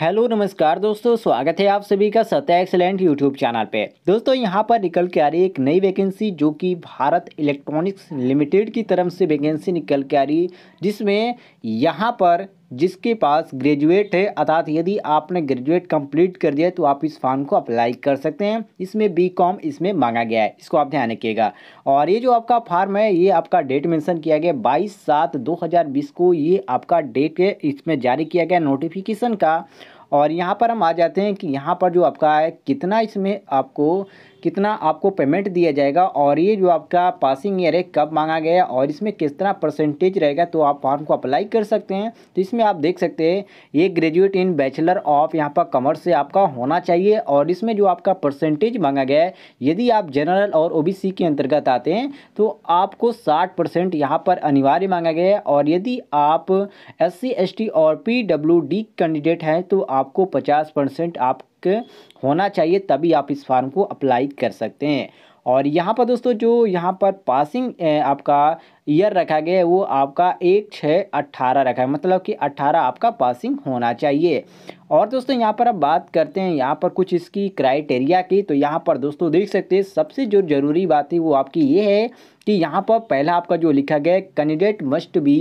hello नमस्कार दोस्तों स्वागत है आप सभी का सत्या एक्सलेंट यूट्यूब चैनल पे दोस्तों यहाँ पर निकल के आ रही एक नई वैकेंसी जो कि भारत इलेक्ट्रॉनिक्स लिमिटेड की तरफ से वैकेंसी निकल के आ रही जिसमें यहाँ पर जिसके पास ग्रेजुएट है अर्थात यदि आपने ग्रेजुएट कंप्लीट कर दिया तो आप इस फॉर्म को अप्लाई कर सकते हैं इसमें बी कॉम इसमें मांगा गया है इसको आप ध्यान रखिएगा और ये जो आपका फार्म है ये आपका डेट मेंशन किया गया बाईस सात दो हज़ार बीस को ये आपका डेट है इसमें जारी किया गया नोटिफिकेशन का और यहाँ पर हम आ जाते हैं कि यहाँ पर जो आपका है कितना इसमें आपको कितना आपको पेमेंट दिया जाएगा और ये जो आपका पासिंग ईयर है कब मांगा गया और इसमें किस तरह परसेंटेज रहेगा तो आप फॉर्म को अप्लाई कर सकते हैं तो इसमें आप देख सकते हैं ये ग्रेजुएट इन बैचलर ऑफ यहाँ पर कॉमर्स से आपका होना चाहिए और इसमें जो आपका परसेंटेज मांगा गया है यदि आप जनरल और ओ के अंतर्गत आते हैं तो आपको साठ परसेंट यहाँ पर अनिवार्य मांगा गया है और यदि आप एस सी और पी कैंडिडेट हैं तो आपको पचास परसेंट आप तक होना चाहिए तभी आप इस फार्म को अप्लाई कर सकते हैं और यहाँ पर दोस्तों जो यहाँ पर पासिंग आपका ईयर रखा गया है वो आपका एक छः अट्ठारह रखा है मतलब कि अट्ठारह आपका पासिंग होना चाहिए और दोस्तों यहाँ पर अब बात करते हैं यहाँ पर कुछ इसकी क्राइटेरिया की तो यहाँ पर दोस्तों देख सकते हैं सबसे जो ज़रूरी बात है वो आपकी ये है कि यहाँ पर पहला आपका जो लिखा गया है कैंडिडेट मस्ट बी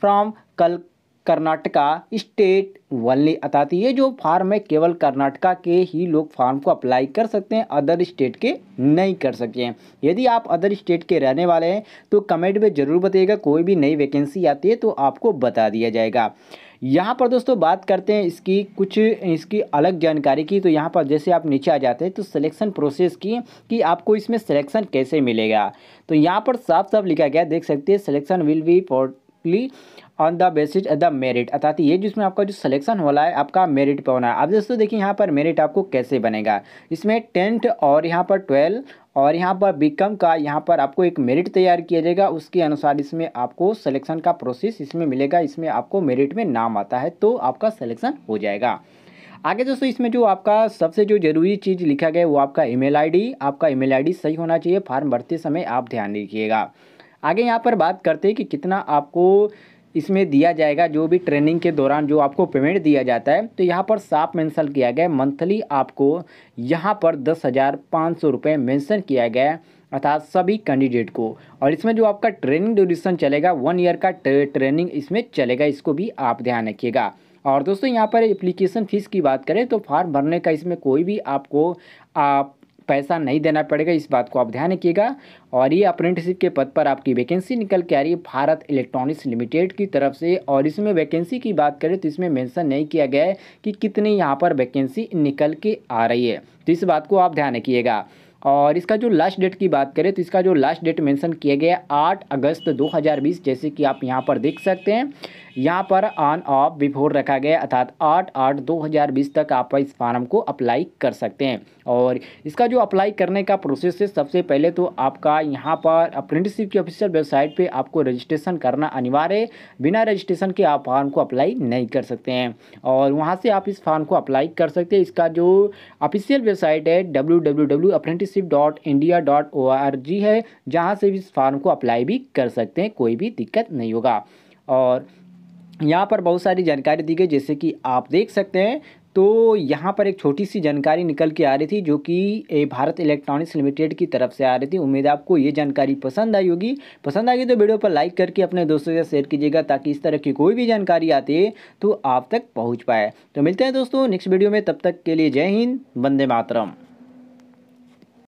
फ्रॉम कल कर्नाटका स्टेट वनली अर्थात ये जो फार्म है केवल कर्नाटका के ही लोग फार्म को अप्लाई कर सकते हैं अदर स्टेट के नहीं कर सकते हैं यदि आप अदर स्टेट के रहने वाले हैं तो कमेंट में ज़रूर बताइएगा कोई भी नई वैकेंसी आती है तो आपको बता दिया जाएगा यहाँ पर दोस्तों बात करते हैं इसकी कुछ इसकी अलग जानकारी की तो यहाँ पर जैसे आप नीचे आ जाते हैं तो सिलेक्शन प्रोसेस की कि आपको इसमें सिलेक्शन कैसे मिलेगा तो यहाँ पर साफ साफ लिखा गया देख सकते हैं selection will be purely on the basis of the merit अर्थात ये जिसमें आपका जो सिलेक्शन हो रहा है आपका मेरिट पर होना है अब दोस्तों देखिए यहाँ पर मेरिट आपको कैसे बनेगा इसमें टेंथ और यहाँ पर ट्वेल्व और यहाँ पर बीकॉम का यहाँ पर आपको एक मेरिट तैयार किया जाएगा उसके अनुसार इसमें आपको सिलेक्शन का प्रोसेस इसमें मिलेगा इसमें आपको मेरिट में नाम आता है तो आपका सिलेक्शन हो जाएगा आगे दोस्तों इसमें जो आपका सबसे जो जरूरी चीज़ लिखा गया है वो आपका ईमेल आईडी आपका ईमेल आईडी सही होना चाहिए फॉर्म भरते समय आप ध्यान रखिएगा आगे यहाँ पर बात करते हैं कि कितना आपको इसमें दिया जाएगा जो भी ट्रेनिंग के दौरान जो आपको पेमेंट दिया जाता है तो यहाँ पर साफ मेंशन किया गया मंथली आपको यहाँ पर दस हज़ार पाँच सौ रुपये मैंसन किया गया अर्थात सभी कैंडिडेट को और इसमें जो आपका ट्रेनिंग ड्यूरेशन चलेगा वन ईयर का ट्रेनिंग इसमें चलेगा इसको भी आप ध्यान रखिएगा और दोस्तों यहाँ पर एप्लीकेशन फ़ीस की बात करें तो फॉर्म भरने का इसमें कोई भी आपको आप पैसा नहीं देना पड़ेगा इस बात को आप ध्यान रखिएगा और ये अप्रेंटिसिप के पद पर आपकी वैकेंसी निकल के आ रही है भारत इलेक्ट्रॉनिक्स लिमिटेड की तरफ से और इसमें वैकेंसी की बात करें तो इसमें मेंशन नहीं किया गया है कि कितनी यहाँ पर वैकेंसी निकल के आ रही है तो इस बात को आप ध्यान रखिएगा और इसका जो लास्ट डेट की बात करें तो इसका जो लास्ट डेट मेंशन किया गया है आठ अगस्त 2020 जैसे कि आप यहाँ पर देख सकते हैं यहाँ पर ऑन ऑफ बिफोर रखा गया अर्थात आठ आठ दो हज़ार बीस तक आप इस फार्म को अप्लाई कर सकते हैं और इसका जो अप्लाई करने का प्रोसेस है सबसे पहले तो आपका यहाँ पर अप्रेंटिसशिप की ऑफिशियल वेबसाइट पर आपको रजिस्ट्रेशन करना अनिवार्य है बिना रजिस्ट्रेशन के आप फार्म को अप्लाई नहीं कर सकते हैं और वहाँ से आप इस फार्म को अप्लाई कर सकते हैं इसका जो ऑफिशियल वेबसाइट है W W W apprenticeship dot India dot O R G है जहाँ से भी इस फार्म को अप्लाई भी कर सकते हैं कोई भी दिक्कत नहीं होगा और यहाँ पर बहुत सारी जानकारी दी गई जैसे कि आप देख सकते हैं तो यहाँ पर एक छोटी सी जानकारी निकल के आ रही थी जो कि भारत इलेक्ट्रॉनिक्स लिमिटेड की तरफ से आ रही थी उम्मीद है आपको ये जानकारी पसंद आई होगी पसंद आई तो वीडियो पर लाइक करके अपने दोस्तों से शेयर कीजिएगा ताकि इस तरह की कोई भी जानकारी आती है तो आप तक पहुँच पाए तो मिलते हैं दोस्तों नेक्स्ट वीडियो में तब तक के लिए जय हिंद वंदे मातरम